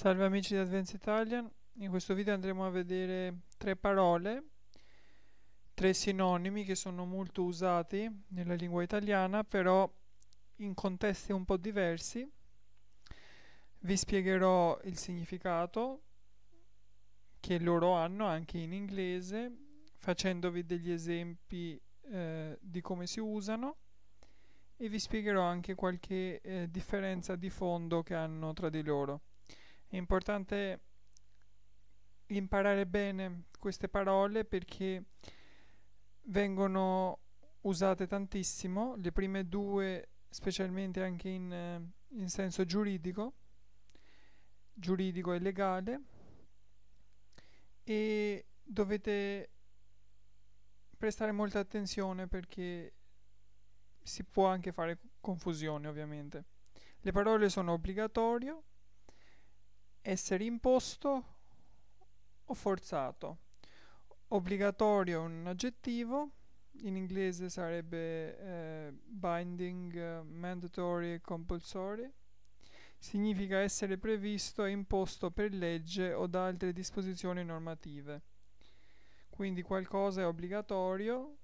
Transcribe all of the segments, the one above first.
Salve amici di Advance Italian, in questo video andremo a vedere tre parole, tre sinonimi che sono molto usati nella lingua italiana, però in contesti un po' diversi. Vi spiegherò il significato che loro hanno anche in inglese, facendovi degli esempi eh, di come si usano e vi spiegherò anche qualche eh, differenza di fondo che hanno tra di loro. È importante imparare bene queste parole perché vengono usate tantissimo, le prime due specialmente anche in, eh, in senso giuridico, giuridico e legale, e dovete prestare molta attenzione perché si può anche fare confusione ovviamente. Le parole sono obbligatorio, essere imposto o forzato. Obbligatorio è un aggettivo, in inglese sarebbe eh, binding, mandatory, compulsory. Significa essere previsto e imposto per legge o da altre disposizioni normative. Quindi qualcosa è obbligatorio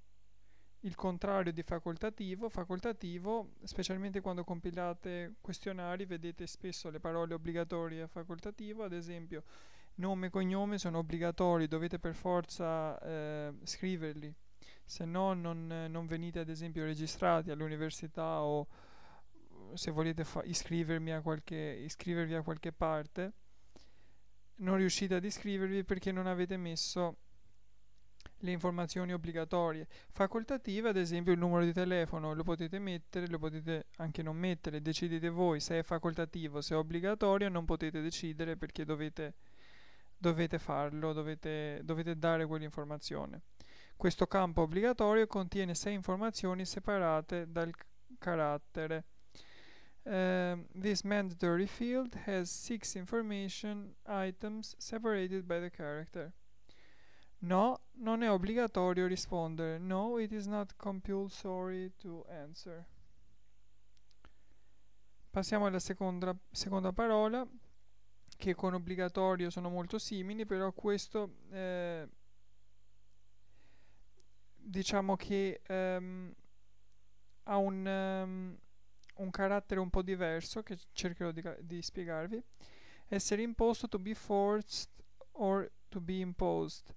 il contrario di facoltativo. Facoltativo, specialmente quando compilate questionari, vedete spesso le parole obbligatorie e facoltativo, ad esempio nome e cognome sono obbligatori, dovete per forza eh, scriverli, se no non, non, venite ad esempio registrati all'università o se volete iscrivervi a, qualche, iscrivervi a qualche parte, non riuscite ad iscrivervi perché non avete messo le informazioni obbligatorie. Facoltative, ad esempio, il numero di telefono lo potete mettere, lo potete anche non mettere, decidete voi se è facoltativo, se è obbligatorio, non potete decidere perché dovete, dovete farlo, dovete, dovete dare quell'informazione. Questo campo obbligatorio contiene sei informazioni separate dal carattere. Um, this mandatory field has six information items separated by the character. No, non è obbligatorio rispondere. No, it is not compulsory to answer. Passiamo alla seconda, seconda parola, che con obbligatorio sono molto simili, però questo eh, diciamo che um, ha un, um, un, carattere un po' diverso, che cercherò di, di spiegarvi. Essere imposto, to be forced or to be imposed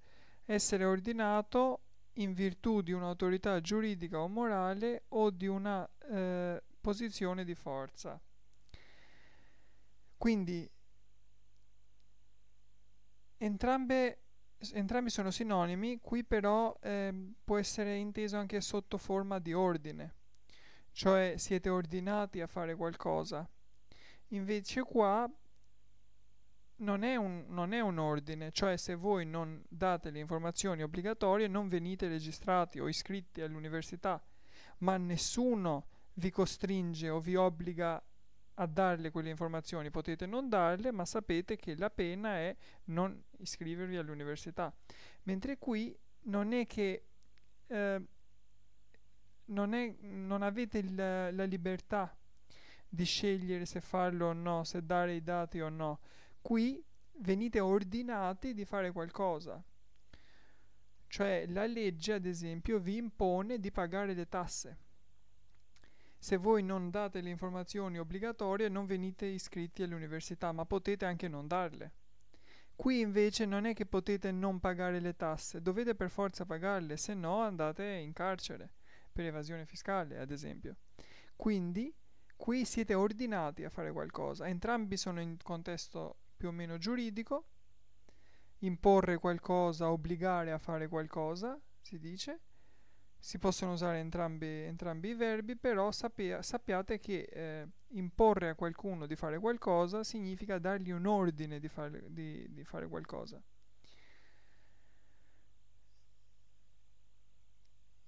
essere ordinato in virtù di un'autorità giuridica o morale o di una eh, posizione di forza. Quindi entrambe, entrambi sono sinonimi, qui però eh, può essere inteso anche sotto forma di ordine, cioè siete ordinati a fare qualcosa. Invece qua non è, un, non è, un, ordine, cioè se voi non date le informazioni obbligatorie non venite registrati o iscritti all'università, ma nessuno vi costringe o vi obbliga a darle quelle informazioni, potete non darle, ma sapete che la pena è non iscrivervi all'università. Mentre qui non è che eh, non, è, non, avete il, la libertà di scegliere se farlo o no, se dare i dati o no qui venite ordinati di fare qualcosa. Cioè la legge, ad esempio, vi impone di pagare le tasse. Se voi non date le informazioni obbligatorie non venite iscritti all'università, ma potete anche non darle. Qui invece non è che potete non pagare le tasse, dovete per forza pagarle, se no andate in carcere per evasione fiscale, ad esempio. Quindi qui siete ordinati a fare qualcosa, entrambi sono in contesto più o meno giuridico, imporre qualcosa, obbligare a fare qualcosa, si dice. Si possono usare entrambi, entrambi i verbi, però sappia, sappiate che eh, imporre a qualcuno di fare qualcosa significa dargli un ordine di fare, di, di fare qualcosa.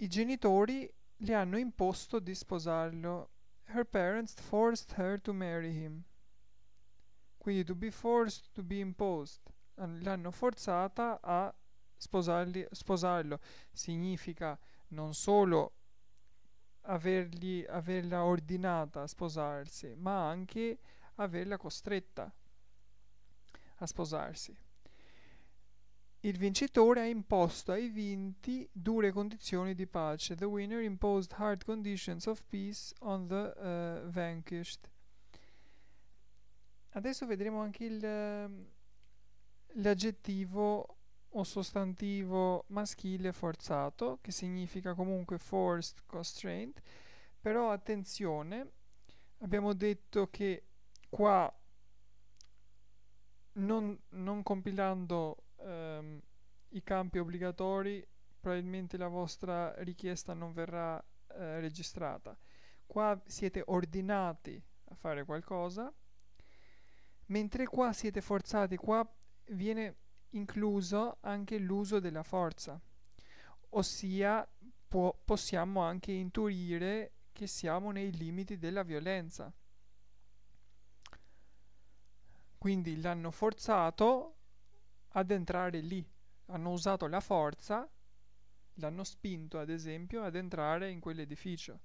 I genitori le hanno imposto di sposarlo. Her parents forced her to marry him. Quindi to be forced, to be imposed. L'hanno forzata a sposarli, sposarlo. Significa non solo avergli, averla ordinata a sposarsi, ma anche averla costretta a sposarsi. Il vincitore ha imposto ai vinti dure condizioni di pace. The winner imposed hard conditions of peace on the uh, vanquished. Adesso vedremo anche il, ehm, l'aggettivo o sostantivo maschile forzato, che significa comunque forced constraint, però attenzione, abbiamo detto che qua non, non compilando ehm, i campi obbligatori probabilmente la vostra richiesta non verrà eh, registrata. Qua siete ordinati a fare qualcosa mentre qua siete forzati, qua viene incluso anche l'uso della forza, ossia può, possiamo anche intuire che siamo nei limiti della violenza. Quindi l'hanno forzato ad entrare lì, hanno usato la forza, l'hanno spinto ad esempio ad entrare in quell'edificio.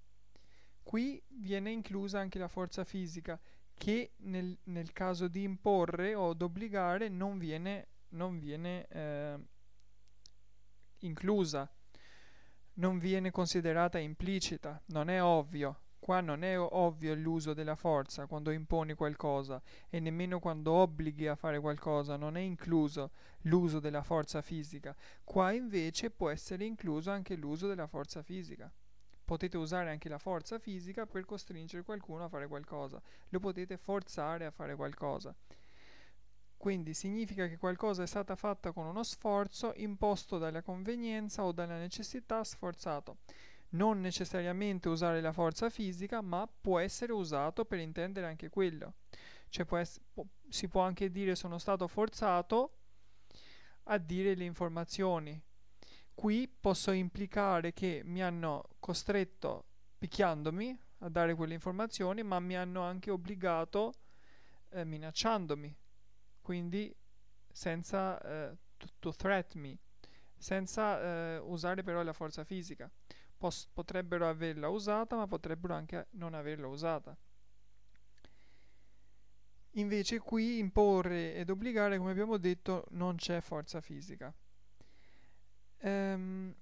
Qui viene inclusa anche la forza fisica che nel, nel, caso di imporre o d'obbligare non viene, non viene eh, inclusa, non viene considerata implicita, non è ovvio. Qua non è ovvio l'uso della forza quando imponi qualcosa e nemmeno quando obblighi a fare qualcosa non è incluso l'uso della forza fisica. Qua invece può essere incluso anche l'uso della forza fisica. Potete usare anche la forza fisica per costringere qualcuno a fare qualcosa, lo potete forzare a fare qualcosa. Quindi significa che qualcosa è stata fatta con uno sforzo imposto dalla convenienza o dalla necessità sforzato. Non necessariamente usare la forza fisica, ma può essere usato per intendere anche quello. Cioè può può, si può anche dire sono stato forzato a dire le informazioni, qui posso implicare che mi hanno costretto picchiandomi a dare quelle informazioni, ma mi hanno anche obbligato eh, minacciandomi, quindi senza eh, to, to threat me, senza eh, usare però la forza fisica. Pos potrebbero averla usata, ma potrebbero anche non averla usata. Invece qui imporre ed obbligare, come abbiamo detto, non c'è forza fisica um,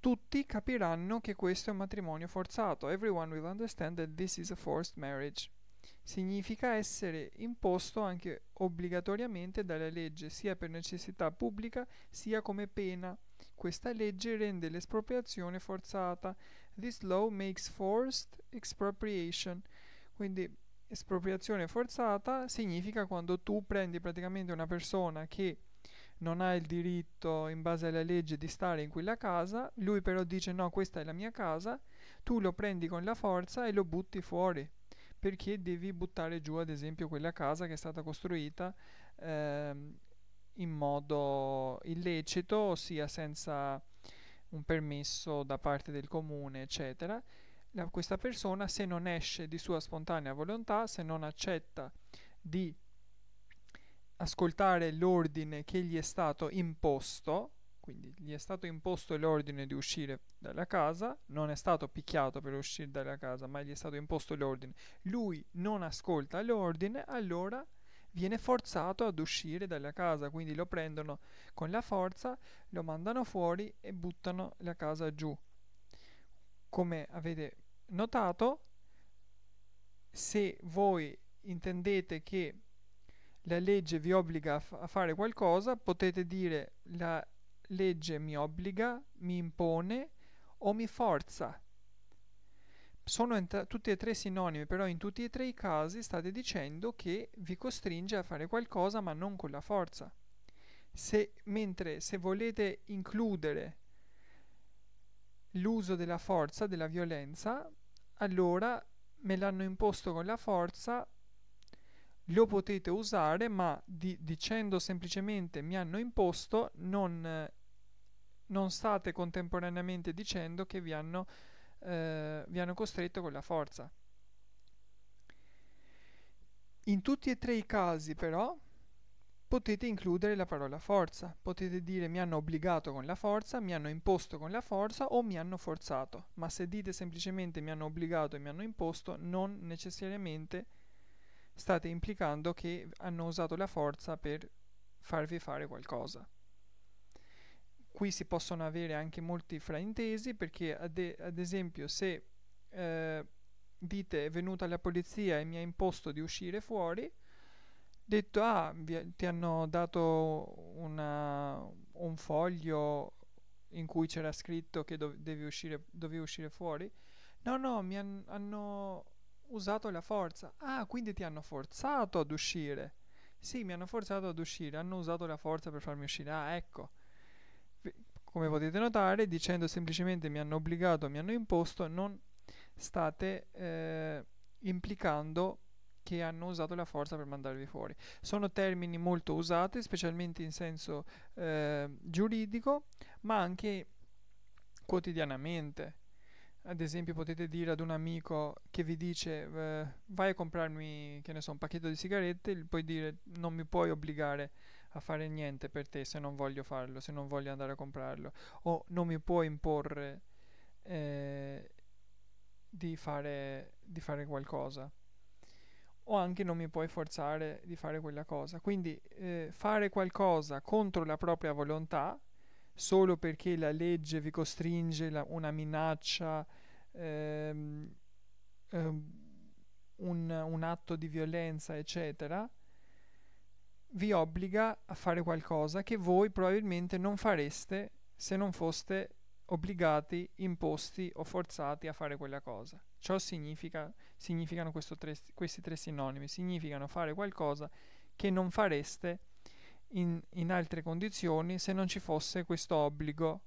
tutti capiranno che questo è un matrimonio forzato. Everyone will understand that this is a forced marriage. Significa essere imposto anche obbligatoriamente dalla legge, sia per necessità pubblica sia come pena. Questa legge rende l'espropriazione forzata. This law makes forced expropriation. Quindi espropriazione forzata significa quando tu prendi praticamente una persona che non ha il diritto in base alla legge di stare in quella casa, lui però dice no, questa è la mia casa, tu lo prendi con la forza e lo butti fuori, perché devi buttare giù ad esempio quella casa che è stata costruita ehm, in modo illecito, ossia senza un permesso da parte del comune, eccetera. La, questa persona se non esce di sua spontanea volontà, se non accetta di ascoltare l'ordine che gli è stato imposto, quindi gli è stato imposto l'ordine di uscire dalla casa, non è stato picchiato per uscire dalla casa, ma gli è stato imposto l'ordine. Lui non ascolta l'ordine, allora viene forzato ad uscire dalla casa, quindi lo prendono con la forza, lo mandano fuori e buttano la casa giù. Come avete notato, se voi intendete che la legge vi obbliga a, a fare qualcosa, potete dire la legge mi obbliga, mi impone o mi forza. Sono tutti e tre sinonimi, però in tutti e tre i casi state dicendo che vi costringe a fare qualcosa ma non con la forza. Se, mentre se volete includere l'uso della forza, della violenza, allora me l'hanno imposto con la forza, lo potete usare ma di, dicendo semplicemente mi hanno imposto non, non state contemporaneamente dicendo che vi hanno, eh, vi hanno costretto con la forza. In tutti e tre i casi però potete includere la parola forza, potete dire mi hanno obbligato con la forza, mi hanno imposto con la forza o mi hanno forzato, ma se dite semplicemente mi hanno obbligato e mi hanno imposto non necessariamente state implicando che hanno usato la forza per farvi fare qualcosa. Qui si possono avere anche molti fraintesi perché ad, e- ad esempio se eh, dite è venuta la polizia e mi ha imposto di uscire fuori, detto ah vi, ti hanno dato una, un foglio in cui c'era scritto che dov- devi uscire, dovevi uscire fuori, no no mi han- hanno usato la forza. Ah, quindi ti hanno forzato ad uscire. Sì, mi hanno forzato ad uscire, hanno usato la forza per farmi uscire. Ah, ecco. Come potete notare, dicendo semplicemente mi hanno obbligato, mi hanno imposto, non state eh, implicando che hanno usato la forza per mandarvi fuori. Sono termini molto usati, specialmente in senso eh, giuridico, ma anche quotidianamente ad esempio potete dire ad un amico che vi dice eh, vai a comprarmi che ne so un pacchetto di sigarette gli puoi dire non mi puoi obbligare a fare niente per te se non voglio farlo se non voglio andare a comprarlo o non mi puoi imporre eh, di, fare, di fare qualcosa o anche non mi puoi forzare di fare quella cosa quindi eh, fare qualcosa contro la propria volontà solo perché la legge vi costringe la, una minaccia, ehm, ehm, un, un atto di violenza, eccetera, vi obbliga a fare qualcosa che voi probabilmente non fareste se non foste obbligati, imposti o forzati a fare quella cosa. Ciò significa, significano tre, questi tre sinonimi, significano fare qualcosa che non fareste in, in altre condizioni se non ci fosse questo obbligo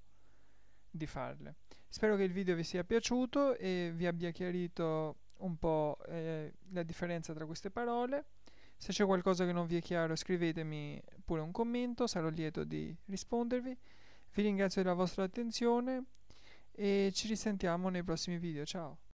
di farle. Spero che il video vi sia piaciuto e vi abbia chiarito un po' eh, la differenza tra queste parole. Se c'è qualcosa che non vi è chiaro scrivetemi pure un commento, sarò lieto di rispondervi. Vi ringrazio della vostra attenzione e ci risentiamo nei prossimi video. Ciao!